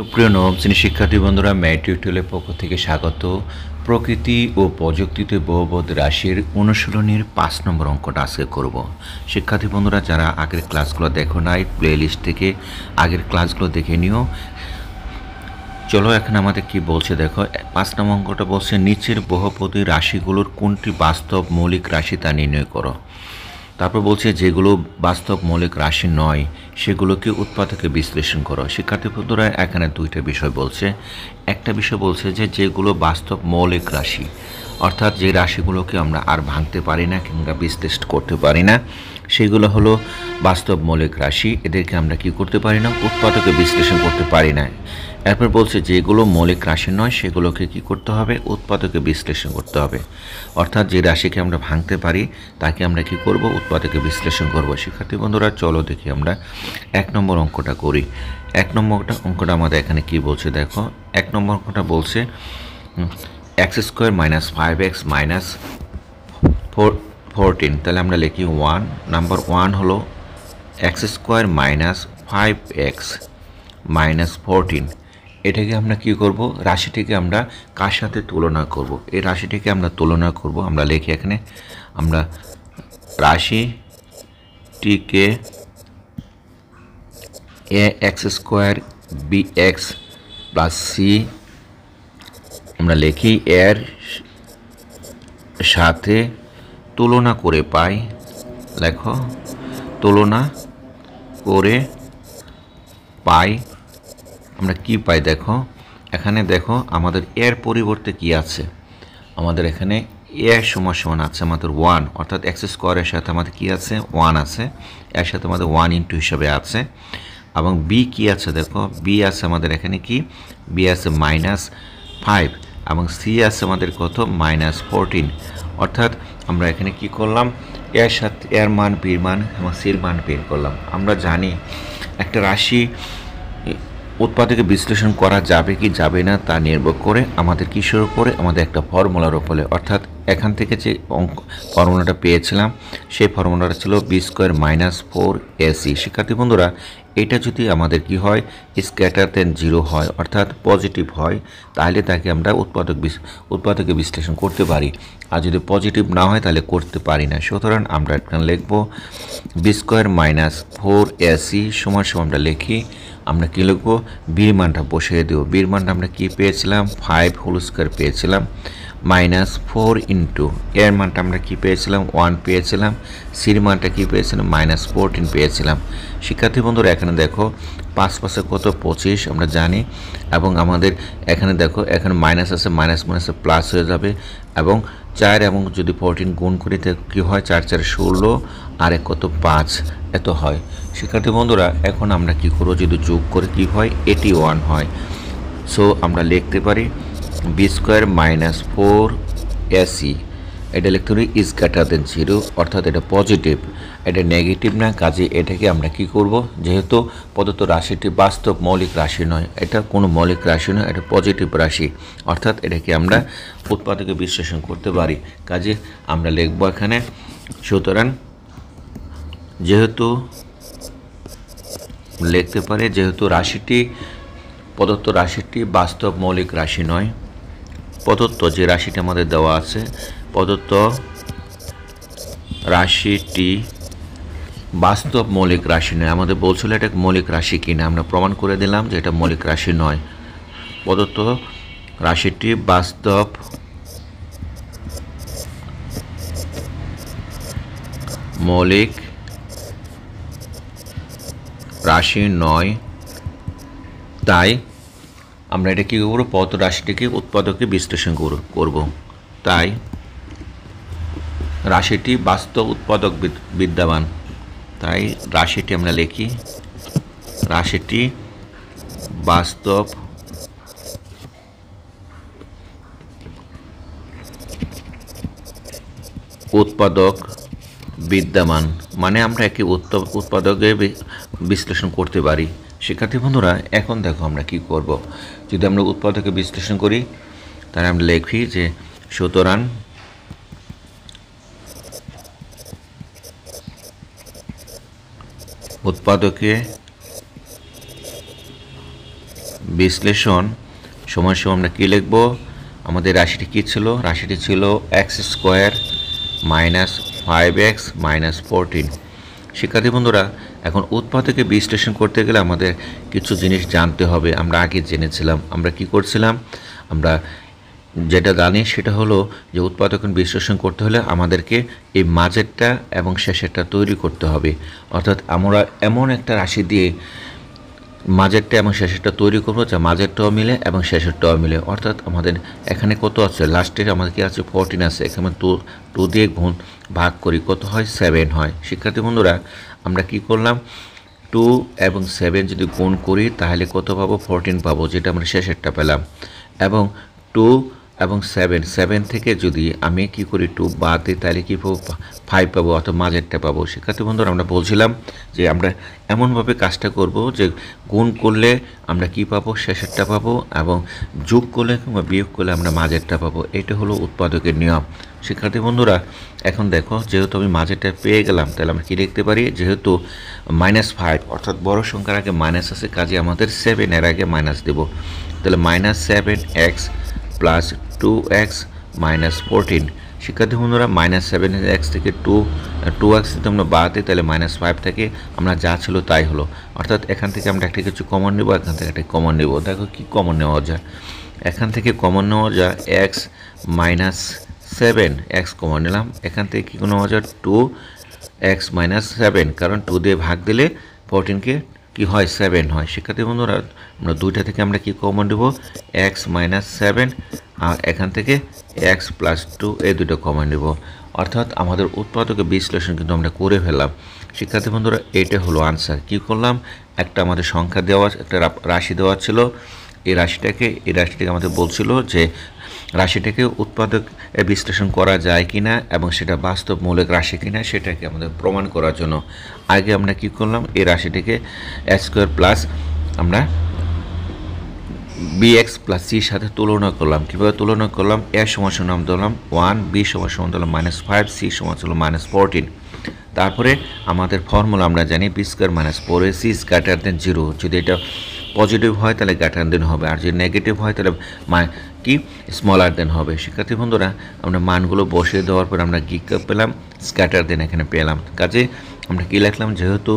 সুপ্রিয় নবম শ্রেণীর শিক্ষার্থী বন্ধুরা ম্যাট্রিকটুয়েলের পক্ষ থেকে স্বাগত প্রকৃতি ও প্রযুক্তিতে বহুবোধ রাশির অনুশীলনের পাঁচ নম্বর অঙ্কটা আজকে করব শিক্ষার্থী বন্ধুরা যারা আগের ক্লাসগুলো দেখো নাই প্লে লিস্ট থেকে আগের ক্লাসগুলো দেখে নিও চলো এখন আমাদের কি বলছে দেখো পাঁচ নম্বর অঙ্কটা বলছে নিচের বহুপদী রাশিগুলোর কোনটি বাস্তব মৌলিক রাশি তা নির্ণয় করো তারপর বলছে যেগুলো বাস্তব মৌলিক রাশি নয় সেগুলোকে উৎপাদকে বিশ্লেষণ করো শিক্ষার্থী বন্ধুরা এখানে দুইটা বিষয় বলছে একটা বিষয় বলছে যে যেগুলো বাস্তব মৌলিক রাশি অর্থাৎ যে রাশিগুলোকে আমরা আর ভাঙতে পারি না কিংবা বিশ্লেষণ করতে পারি না সেগুলো হলো বাস্তব মৌলিক রাশি এদেরকে আমরা কি করতে পারি না উৎপাদকে বিশ্লেষণ করতে পারি না এরপর বলছে যেগুলো মৌলিক রাশি নয় সেগুলোকে কি করতে হবে উৎপাদকে বিশ্লেষণ করতে হবে অর্থাৎ যে রাশিকে আমরা ভাঙতে পারি তাকে আমরা কি করব উৎপাদকে বিশ্লেষণ করব শিক্ষার্থী বন্ধুরা চলো দেখি আমরা এক নম্বর অঙ্কটা করি এক নম্বরটা অঙ্কটা আমাদের এখানে কি বলছে দেখো এক নম্বর অঙ্কটা বলছে x square minus five x minus four fourteen তাহলে আমরা লিখি ওয়ান নাম্বার ওয়ান হলো x square minus five x minus fourteen এটাকে আমরা কি করব রাশিটিকে আমরা কার সাথে তুলনা করব এই রাশিটিকে আমরা তুলনা করব আমরা লিখি এখানে আমরা রাশিটিকে a x square b x plus c আমরা লিখি এর সাথে তুলনা করে পাই লেখো তুলনা করে পাই আমরা কি পাই দেখো এখানে দেখো আমাদের এর পরিবর্তে কি আছে আমাদের এখানে এ সমান সমান আছে আমাদের ওয়ান অর্থাৎ এক্স স্কোয়ারের সাথে আমাদের কি আছে ওয়ান আছে এর সাথে আমাদের ওয়ান ইন্টু হিসাবে আছে এবং বি কি আছে দেখো বি আছে আমাদের এখানে কি বি আছে মাইনাস ফাইভ এবং সি আছে আমাদের কত মাইনাস ফোরটিন অর্থাৎ আমরা এখানে কি করলাম এর সাথে এর মান বির মান এবং সির মান বের করলাম আমরা জানি একটা রাশি উৎপাদকে বিশ্লেষণ করা যাবে কি যাবে না তা নির্ভর করে আমাদের কিসের উপরে আমাদের একটা ফর্মুলার উপরে অর্থাৎ এখান থেকে যে অঙ্ক ফর্মুলাটা পেয়েছিলাম সেই ফর্মুলাটা ছিল b square minus four a c শিক্ষার্থী বন্ধুরা এটা যদি আমাদের কি হয় স্ক্যাটার দেন জিরো হয় অর্থাৎ পজিটিভ হয় তাহলে তাকে আমরা উৎপাদক উৎপাদকে বিশ্লেষণ করতে পারি আর যদি পজিটিভ না হয় তাহলে করতে পারি না সুতরাং আমরা এখানে লিখব b square minus four a c সমান সময় আমরা লিখি আমরা কী লিখবো বির মানটা বসিয়ে দেব বির মানটা আমরা কী পেয়েছিলাম ফাইভ হোল স্কোয়ার পেয়েছিলাম মাইনাস ফোর ইন্টু এর মানটা আমরা কী পেয়েছিলাম ওয়ান পেয়েছিলাম সির মানটা কী পেয়েছিলাম মাইনাস ফোরটিন পেয়েছিলাম শিক্ষার্থী বন্ধুরা এখানে দেখো পাঁচ পাশে কত পঁচিশ আমরা জানি এবং আমাদের এখানে দেখো এখানে মাইনাস আছে মাইনাস মাইনাসে প্লাস হয়ে যাবে এবং চার এবং যদি ফোরটিন গুণ করি কী হয় চার চার ষোলো আর এক কত পাঁচ এত হয় শিক্ষার্থী বন্ধুরা এখন আমরা কি করব যদি যোগ করে কি হয় এটি ওয়ান হয় সো আমরা লিখতে পারি b square minus four a c এটা লিখতে পারি ইজ গ্রেটার দেন জিরো অর্থাৎ এটা পজিটিভ এটা নেগেটিভ না কাজে এটাকে আমরা কি করব যেহেতু প্রদত্ত রাশিটি বাস্তব মৌলিক রাশি নয় এটা কোনো মৌলিক রাশি নয় এটা পজিটিভ রাশি অর্থাৎ এটাকে আমরা উৎপাদকে বিশ্লেষণ করতে পারি কাজে আমরা লিখব এখানে সুতরাং যেহেতু লিখতে পারে যেহেতু রাশিটি প্রদত্ত রাশিটি বাস্তব মৌলিক রাশি নয় প্রদত্ত যে রাশিটি আমাদের দেওয়া আছে প্রদত্ত রাশিটি বাস্তব মৌলিক রাশি নয় আমাদের বলছিল এটা মৌলিক রাশি না আমরা প্রমাণ করে দিলাম যে এটা মৌলিক রাশি নয় প্রদত্ত রাশিটি বাস্তব মৌলিক রাশি নয় তাই আমরা এটা কী করবো পত রাশিটিকে উৎপাদকে বিশ্লেষণ করব তাই রাশিটি বাস্তব উৎপাদক বিদ্যমান তাই রাশিটি আমরা লিখি রাশিটি বাস্তব উৎপাদক বিদ্যমান মানে আমরা একটি উৎপাদকে বিশ্লেষণ করতে পারি শিক্ষার্থী বন্ধুরা এখন দেখো আমরা কি করব। যদি আমরা উৎপাদকে বিশ্লেষণ করি তাহলে আমরা লিখি যে সুতরাং উৎপাদকে বিশ্লেষণ সময় সময় আমরা কী লিখব আমাদের রাশিটি কী ছিল রাশিটি ছিল x square minus five x minus fourteen শিক্ষার্থী বন্ধুরা এখন উৎপা থেকে বিশ্লেষণ করতে গেলে আমাদের কিছু জিনিস জানতে হবে আমরা আগে জেনেছিলাম আমরা কি করছিলাম আমরা যেটা জানি সেটা হলো যে উৎপাদকন বিশ্লেষণ করতে হলে আমাদেরকে এই মাঝেরটা এবং শেষেরটা তৈরি করতে হবে অর্থাৎ আমরা এমন একটা রাশি দিয়ে মাঝেরটা এবং শেষেরটা তৈরি করবো যা মাঝেরটাও মিলে এবং শেষেরটাও মিলে অর্থাৎ আমাদের এখানে কত আছে লাস্টের আমাদের কি আছে ফোরটিন আছে এখানে টু টু দিয়ে গুণ ভাগ করি কত হয় সেভেন হয় শিক্ষার্থী বন্ধুরা আমরা কি করলাম টু এবং সেভেন যদি গুণ করি তাহলে কত পাবো ফোরটিন পাবো যেটা আমরা শেষেরটা পেলাম এবং টু এবং সেভেন সেভেন থেকে যদি আমি কি করি টু বাদ দিই তাহলে কী পাবো ফাইভ পাবো অথবা মাঝেরটা পাবো শিক্ষার্থী বন্ধুরা আমরা বলছিলাম যে আমরা এমনভাবে কাজটা করব যে গুণ করলে আমরা কি পাবো শেষেরটা পাবো এবং যোগ করলে কিংবা বিয়োগ করলে আমরা মাঝেরটা পাবো এটা হলো উৎপাদকের নিয়ম শিক্ষার্থী বন্ধুরা এখন দেখো যেহেতু আমি মাঝেরটা পেয়ে গেলাম তাহলে আমরা কী দেখতে পারি যেহেতু মাইনাস ফাইভ অর্থাৎ বড় সংখ্যার আগে মাইনাস আছে কাজে আমাদের সেভেনের আগে মাইনাস দেব তাহলে minus seven x plus two x minus fourteen শিক্ষার্থী বন্ধুরা মাইনাস সেভেন এক্স থেকে টু টু এক্স যদি আমরা বাদ দিই তাহলে মাইনাস ফাইভ থেকে আমরা যা ছিল তাই হলো অর্থাৎ এখান থেকে আমরা একটা কিছু কমন নেবো এখান থেকে একটা কমন নেব দেখো কি কমন নেওয়া যায় এখান থেকে কমন নেওয়া যায় x minus seven x common নিলাম এখান থেকে কী নেওয়া যায় টু এক্স মাইনাস সেভেন কারণ টু দিয়ে ভাগ দিলে ফোরটিনকে কি হয় সেভেন হয় শিক্ষার্থী বন্ধুরা আমরা দুইটা থেকে আমরা কি কমন দেবো এক্স মাইনাস সেভেন আর এখান থেকে এক্স প্লাস টু এই দুটো কমন দেবো অর্থাৎ আমাদের উৎপাদকে বিশ্লেষণ কিন্তু আমরা করে ফেলাম শিক্ষার্থী বন্ধুরা এটা হলো আনসার কি করলাম একটা আমাদের সংখ্যা দেওয়া একটা রাশি দেওয়া ছিল এই রাশিটাকে এই রাশিটাকে আমাদের বলছিল যে রাশিটাকে উৎপাদক বিশ্লেষণ করা যায় কি না এবং সেটা বাস্তব মৌলিক রাশি কি না সেটাকে আমাদের প্রমাণ করার জন্য আগে আমরা কি করলাম এই রাশিটিকে এক্স স্কোয়ার প্লাস আমরা বিএক্স প্লাস সির সাথে তুলনা করলাম কীভাবে তুলনা করলাম এ সমস্যা নাম ধরলাম ওয়ান বি সমান সমান ধরলাম মাইনাস ফাইভ সি সমান ছিল মাইনাস ফোরটিন তারপরে আমাদের ফর্মুলা আমরা জানি b square minus four a c greater than zero যদি এটা পজিটিভ হয় তাহলে গ্রেটার দেন হবে আর যদি নেগেটিভ হয় তাহলে কি স্মলার দেন হবে শিক্ষার্থী বন্ধুরা আমরা মানগুলো বসিয়ে দেওয়ার পর আমরা গিক পেলাম স্ক্যাটার দেন এখানে পেলাম কাজে আমরা কি লিখলাম যেহেতু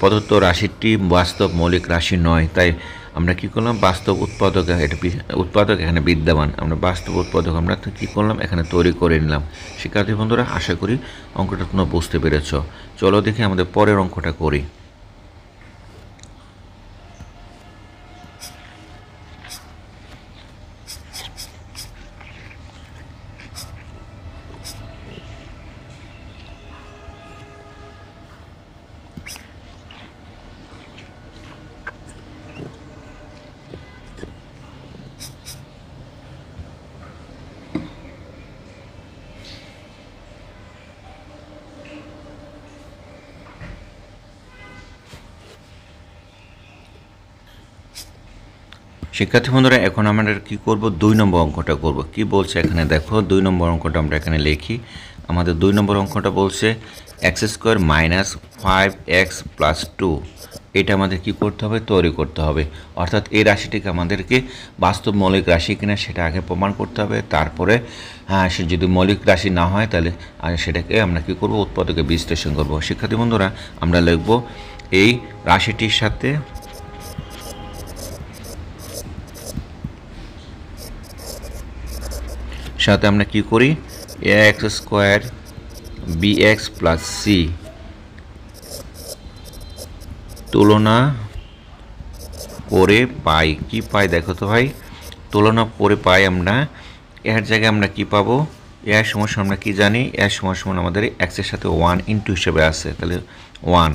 প্রদত্ত রাশিটি বাস্তব মৌলিক রাশি নয় তাই আমরা কি করলাম বাস্তব উৎপাদক এটা উৎপাদক এখানে বিদ্যমান আমরা বাস্তব উৎপাদক আমরা কী করলাম এখানে তৈরি করে নিলাম শিক্ষার্থী বন্ধুরা আশা করি অঙ্কটা তোমরা বুঝতে পেরেছ চলো দেখি আমাদের পরের অঙ্কটা করি শিক্ষার্থী বন্ধুরা এখন আমরা কি করব দুই নম্বর অঙ্কটা করব কি বলছে এখানে দেখো দুই নম্বর অঙ্কটা আমরা এখানে লিখি আমাদের দুই নম্বর অঙ্কটা বলছে x square minus five x plus two এটা আমাদের কি করতে হবে তৈরি করতে হবে অর্থাৎ এই রাশিটিকে আমাদেরকে বাস্তব মৌলিক রাশি কিনা সেটা আগে প্রমাণ করতে হবে তারপরে হ্যাঁ সে যদি মৌলিক রাশি না হয় তাহলে সেটাকে আমরা কি করব উৎপাদকে বিশ্লেষণ করব শিক্ষার্থী বন্ধুরা আমরা লিখব এই রাশিটির সাথে সাথে আমরা কি করি a x square b x plus c তুলনা করে পাই কি পাই দেখো তো ভাই তুলনা করে পাই আমরা এর জায়গায় আমরা কি পাবো এর সময় আমরা কী জানি এর সময় সমান আমাদের এক্সের সাথে ওয়ান ইন্টু হিসেবে আছে তাহলে ওয়ান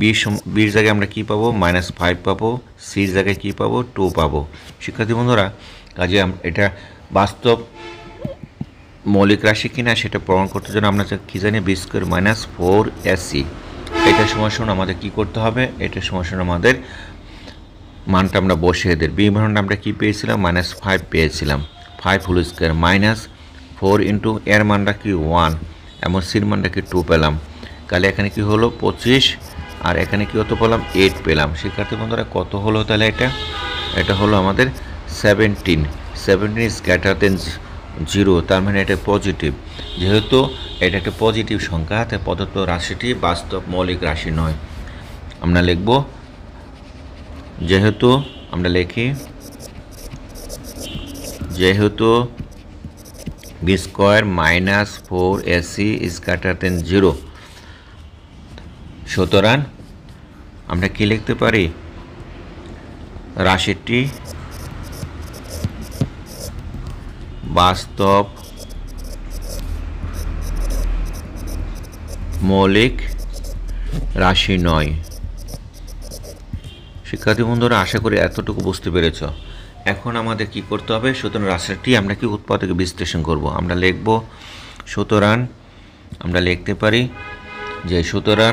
বি বির জায়গায় আমরা কি পাবো মাইনাস ফাইভ পাবো সির জায়গায় কী পাবো টু পাবো শিক্ষার্থী বন্ধুরা কাজে এটা বাস্তব মৌলিক রাশি কিনা সেটা প্রমাণ করতে জন্য আমরা কি জানি b square minus four a c এটার সমান আমাদের কি করতে হবে এটার সমান আমাদের মানটা আমরা বসিয়ে দিই বি মানটা আমরা কী পেয়েছিলাম মাইনাস ফাইভ পেয়েছিলাম five whole square minus four into এর মানটা কি ওয়ান এবং সির মানটা কি টু পেলাম তাহলে এখানে কি হলো পঁচিশ আর এখানে কি কত পেলাম এইট পেলাম শিক্ষার্থী বন্ধুরা কত হলো তাহলে এটা এটা হলো আমাদের seventeen seventeen is greater than zero তার মানে এটা পজিটিভ যেহেতু এটা একটা পজিটিভ সংখ্যা তাই প্রদত্ত রাশিটি বাস্তব মৌলিক রাশি নয় আমরা লিখব যেহেতু আমরা লিখি যেহেতু b square minus four a c is greater than zero সুতরাং আমরা কী লিখতে পারি রাশিটি বাস্তব মৌলিক রাশি নয় শিক্ষার্থী বন্ধুরা আশা করি এতটুকু বুঝতে পেরেছ এখন আমাদের কি করতে হবে সুতরাং রাশিটি আমরা কি উৎপাদকে বিশ্লেষণ করব আমরা লিখব সুতরাং আমরা লিখতে পারি যে সুতরাং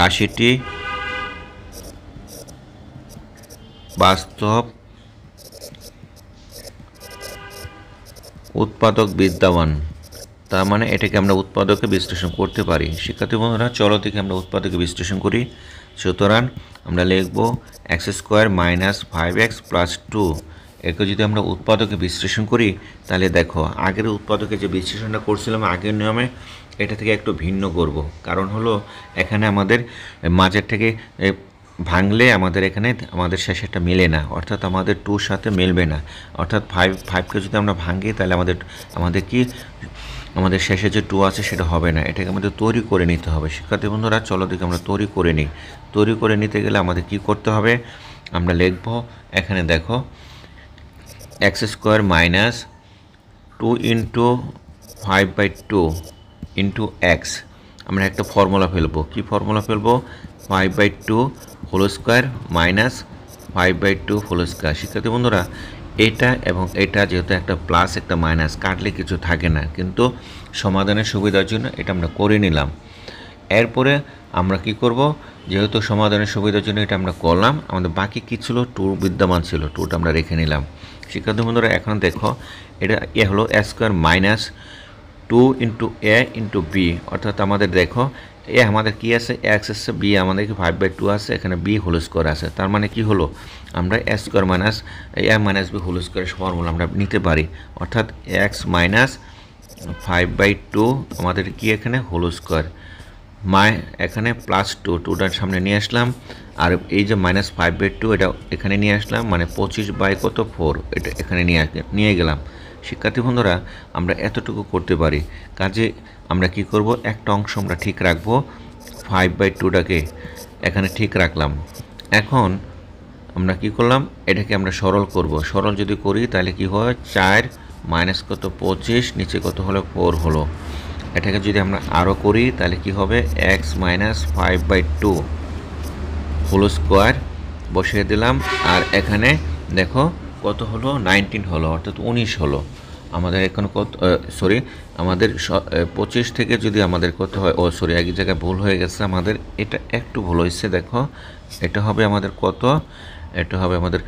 রাশিটি বাস্তব উৎপাদক বিদ্যমান তার মানে এটাকে আমরা উৎপাদকে বিশ্লেষণ করতে পারি শিক্ষার্থী বন্ধুরা চলো থেকে আমরা উৎপাদকে বিশ্লেষণ করি সুতরাং আমরা লিখব x square minus five x plus two একে যদি আমরা উৎপাদকে বিশ্লেষণ করি তাহলে দেখো আগের উৎপাদকে যে বিশ্লেষণটা করছিলাম আগের নিয়মে এটা থেকে একটু ভিন্ন করব কারণ হলো এখানে আমাদের মাঝের থেকে ভাঙলে আমাদের এখানে আমাদের একটা মেলে না অর্থাৎ আমাদের টুর সাথে মেলবে না অর্থাৎ ফাইভ ফাইভকে যদি আমরা ভাঙি তাহলে আমাদের আমাদের কি আমাদের শেষে যে টু আছে সেটা হবে না এটাকে আমাদের তৈরি করে নিতে হবে শিক্ষার্থী বন্ধুরা চলো দেখে আমরা তৈরি করে নিই তৈরি করে নিতে গেলে আমাদের কি করতে হবে আমরা লিখব এখানে দেখো x square minus two into five by two into x আমরা একটা ফর্মুলা ফেলবো কি ফর্মুলা ফেলবো five by two whole square minus five by two whole square শিক্ষার্থী বন্ধুরা এটা এবং এটা যেহেতু একটা প্লাস একটা মাইনাস কাটলে কিছু থাকে না কিন্তু সমাধানের সুবিধার জন্য এটা আমরা করে নিলাম এরপরে আমরা কি করব যেহেতু সমাধানের সুবিধার জন্য এটা আমরা করলাম আমাদের বাকি কী ছিল টু বিদ্যমান ছিল টুটা আমরা রেখে নিলাম শিক্ষার্থী বন্ধুরা এখন দেখো এটা এ হলো square minus two into a into b অর্থাৎ আমাদের দেখো এ আমাদের কি আছে এক্স এসছে বি আমাদের কি ফাইভ বাই টু আছে এখানে বি হোল স্কোয়ার আছে তার মানে কি হলো আমরা a square minus a minus b whole স্কোয়ারের ফর্মুলা আমরা নিতে পারি অর্থাৎ x minus five by two আমাদের কি এখানে হোল স্কোয়ার মাই এখানে প্লাস টু টুটার সামনে নিয়ে আসলাম আর এই যে মাইনাস ফাইভ বাই টু এটা এখানে নিয়ে আসলাম মানে পঁচিশ বাই কত ফোর এটা এখানে নিয়ে নিয়ে গেলাম শিক্ষার্থী বন্ধুরা আমরা এতটুকু করতে পারি কাজে আমরা কি করব একটা অংশ আমরা ঠিক রাখবো ফাইভ বাই টুটাকে এখানে ঠিক রাখলাম এখন আমরা কি করলাম এটাকে আমরা সরল করব সরল যদি করি তাহলে কি হয় চার মাইনাস কত পঁচিশ নিচে কত হলো ফোর হলো এটাকে যদি আমরা আরও করি তাহলে কি হবে x minus five by two whole square বসিয়ে দিলাম আর এখানে দেখো কত হলো নাইনটিন হলো অর্থাৎ উনিশ হলো আমাদের এখন কত সরি আমাদের পঁচিশ থেকে যদি আমাদের কত হয় ও সরি এক জায়গায় ভুল হয়ে গেছে আমাদের এটা একটু ভুল হয়েছে দেখো এটা হবে আমাদের কত এটা হবে আমাদের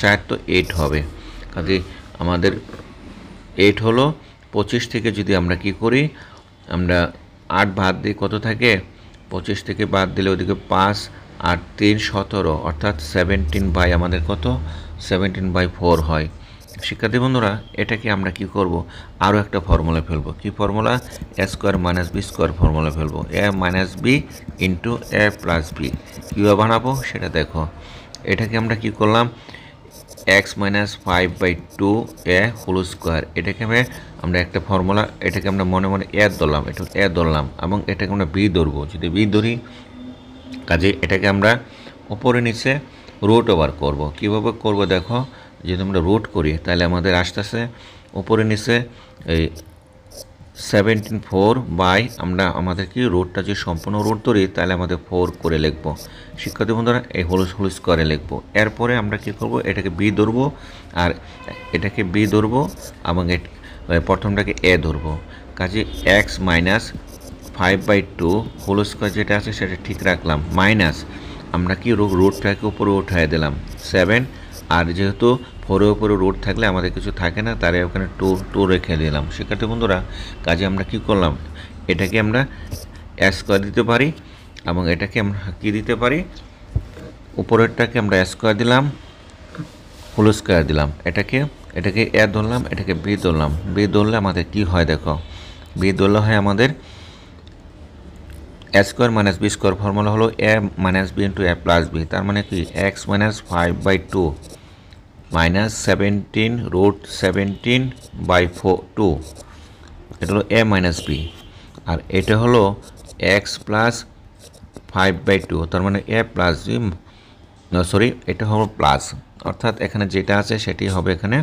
চার তো এইট হবে কাজে আমাদের এইট হলো পঁচিশ থেকে যদি আমরা কি করি আমরা আট বাদ দিই কত থাকে পঁচিশ থেকে বাদ দিলে ওদিকে পাঁচ আর তিন সতেরো অর্থাৎ সেভেন্টিন বাই আমাদের কত সেভেন্টিন বাই ফোর হয় শিক্ষার্থী বন্ধুরা এটাকে আমরা কি করব আরও একটা ফর্মুলা ফেলব কি formula a square minus b square formula ফেলব a minus b into a plus b কীভাবে বানাবো সেটা দেখো এটাকে আমরা কি করলাম x minus five by two এ হোল স্কোয়ার এটাকে আমি আমরা একটা ফর্মুলা এটাকে আমরা মনে মনে এ ধরলাম এটা এ ধরলাম এবং এটাকে আমরা বি ধরবো যদি বি ধরি কাজে এটাকে আমরা ওপরে নিচে রোট ওভার করব কিভাবে করব দেখো যদি আমরা রোট করি তাহলে আমাদের আস্তে আস্তে ওপরে নিচে এই সেভেন্টিন ফোর বাই আমরা আমাদের কি রোডটা যদি সম্পূর্ণ রোড ধরি তাহলে আমাদের ফোর করে লিখব শিক্ষার্থী বন্ধুরা এই হলুস হলুস করে লিখব এরপরে আমরা কি করব এটাকে বি ধরব আর এটাকে বি ধরব এবং প্রথমটাকে এ ধরব কাজে x minus five by two হলুস যেটা আছে সেটা ঠিক রাখলাম মাইনাস আমরা কি রোড ট্র্যাকের উপরে উঠায় দিলাম সেভেন আর যেহেতু ফোরের উপরে রোড থাকলে আমাদের কিছু থাকে না তারে ওখানে টো টো রেখে দিলাম সেক্ষেত্রে বন্ধুরা কাজে আমরা কি করলাম এটাকে আমরা অ্যাস করে দিতে পারি এবং এটাকে আমরা কি দিতে পারি উপরেরটাকে আমরা অ্যাস করে দিলাম ফুল স্কোয়ার দিলাম এটাকে এটাকে এ ধরলাম এটাকে বি ধরলাম বি ধরলে আমাদের কি হয় দেখো বি ধরলে হয় আমাদের a square minus b square formula হলো a minus b into a plus b তার মানে কি x minus five by two minus seventeen root seventeen by four two এটা হলো এ মাইনাস বি আর এটা হলো x plus five by two তার মানে এ প্লাস বি সরি এটা হলো প্লাস অর্থাৎ এখানে যেটা আছে সেটি হবে এখানে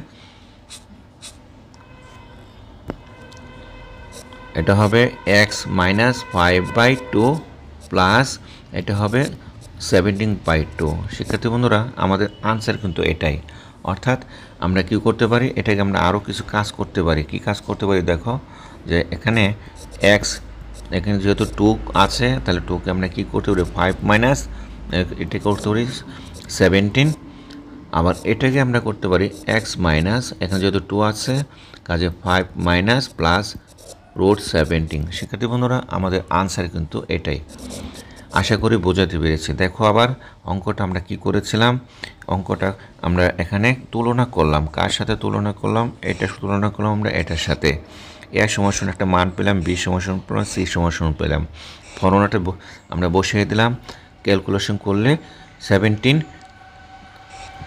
এটা হবে x minus five by two plus এটা হবে সেভেন্টিন বাই টু শিক্ষার্থী বন্ধুরা আমাদের আনসার কিন্তু এটাই অর্থাৎ আমরা কি করতে পারি এটাকে আমরা আরও কিছু কাজ করতে পারি কি কাজ করতে পারি দেখো যে এখানে এক্স এখানে যেহেতু টু আছে তাহলে টুকে আমরা কি করতে পারি ফাইভ মাইনাস এটা করতে পারি সেভেন্টিন আবার এটাকে আমরা করতে পারি এক্স মাইনাস এখানে যেহেতু টু আছে কাজে five minus plus root seventeen শিক্ষার্থী বন্ধুরা আমাদের আনসার কিন্তু এটাই আশা করি বোঝাতে পেরেছি দেখো আবার অঙ্কটা আমরা কি করেছিলাম অঙ্কটা আমরা এখানে তুলনা করলাম কার সাথে তুলনা করলাম এটা তুলনা করলাম আমরা এটার সাথে এর সমাসন একটা মান পেলাম বি সমাসন পেলাম সি সমাসন পেলাম ফর্মুলাটা আমরা বসিয়ে দিলাম ক্যালকুলেশন করলে সেভেন্টিন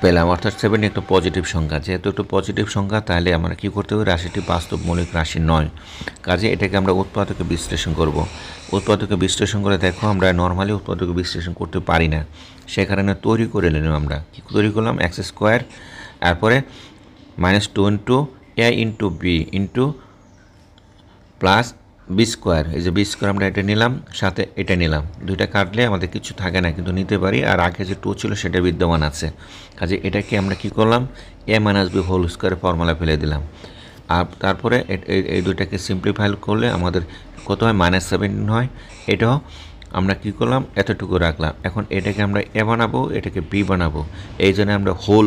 পেলাম অর্থাৎ সেভেন একটু পজিটিভ সংখ্যা যেহেতু একটু পজিটিভ সংখ্যা তাহলে আমরা কি করতে হবে রাশিটি বাস্তব মৌলিক রাশি নয় কাজে এটাকে আমরা উৎপাদকে বিশ্লেষণ করব উৎপাদকে বিশ্লেষণ করে দেখো আমরা নর্মালি উৎপাদকে বিশ্লেষণ করতে পারি না সে কারণে তৈরি করে নিলাম আমরা কি তৈরি করলাম এক্স স্কোয়ার তারপরে minus two into a into b into plus b square এই যে বি স্কোয়ার আমরা এটা নিলাম সাথে এটা নিলাম দুইটা কাটলে আমাদের কিছু থাকে না কিন্তু নিতে পারি আর আগে যে টু ছিল সেটা বিদ্যমান আছে কাজে এটাকে আমরা কি করলাম এ মাইনাস বি হোল স্কোয়ারের ফর্মুলা ফেলে দিলাম আর তারপরে এই দুইটাকে সিম্পলিফাই করলে আমাদের কত হয় মাইনাস সেভেন্টিন হয় এটাও আমরা কি করলাম এতটুকু রাখলাম এখন এটাকে আমরা এ বানাবো এটাকে বি বানাবো এই জন্য আমরা হোল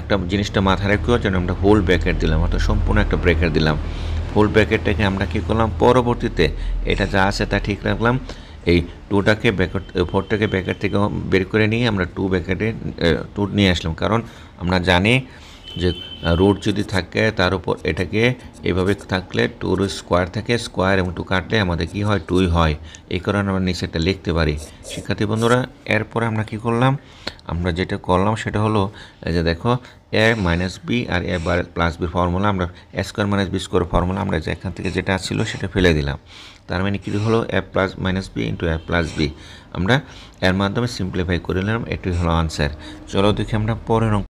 একটা জিনিসটা মাথায় রেখেও যেন আমরা হোল ব্রেকেট দিলাম অর্থাৎ সম্পূর্ণ একটা ব্রেকেট দিলাম ফুল ব্র্যাকেটটাকে আমরা কী করলাম পরবর্তীতে এটা যা আছে তা ঠিক রাখলাম এই টুটাকে ব্যাকেট ফোরটাকে ব্যাকেট থেকে বের করে নিয়ে আমরা টু ব্যাকেটে টু নিয়ে আসলাম কারণ আমরা জানি যে রুট যদি থাকে তার উপর এটাকে এভাবে থাকলে টুর স্কোয়ার থাকে স্কোয়ার এবং টু কাটলে আমাদের কি হয় টুই হয় এই কারণে আমরা নিচেটা লিখতে পারি শিক্ষার্থী বন্ধুরা এরপরে আমরা কি করলাম আমরা যেটা করলাম সেটা হলো এই যে দেখো এ মাইনাস বি আর এ বার প্লাস বি ফর্মুলা আমরা a square minus b square formula আমরা এখান থেকে যেটা ছিল সেটা ফেলে দিলাম তার মানে কী হলো a plus minus b into a plus b আমরা এর মাধ্যমে সিম্পলিফাই করে নিলাম এটি হলো আনসার চলো দেখি আমরা পরের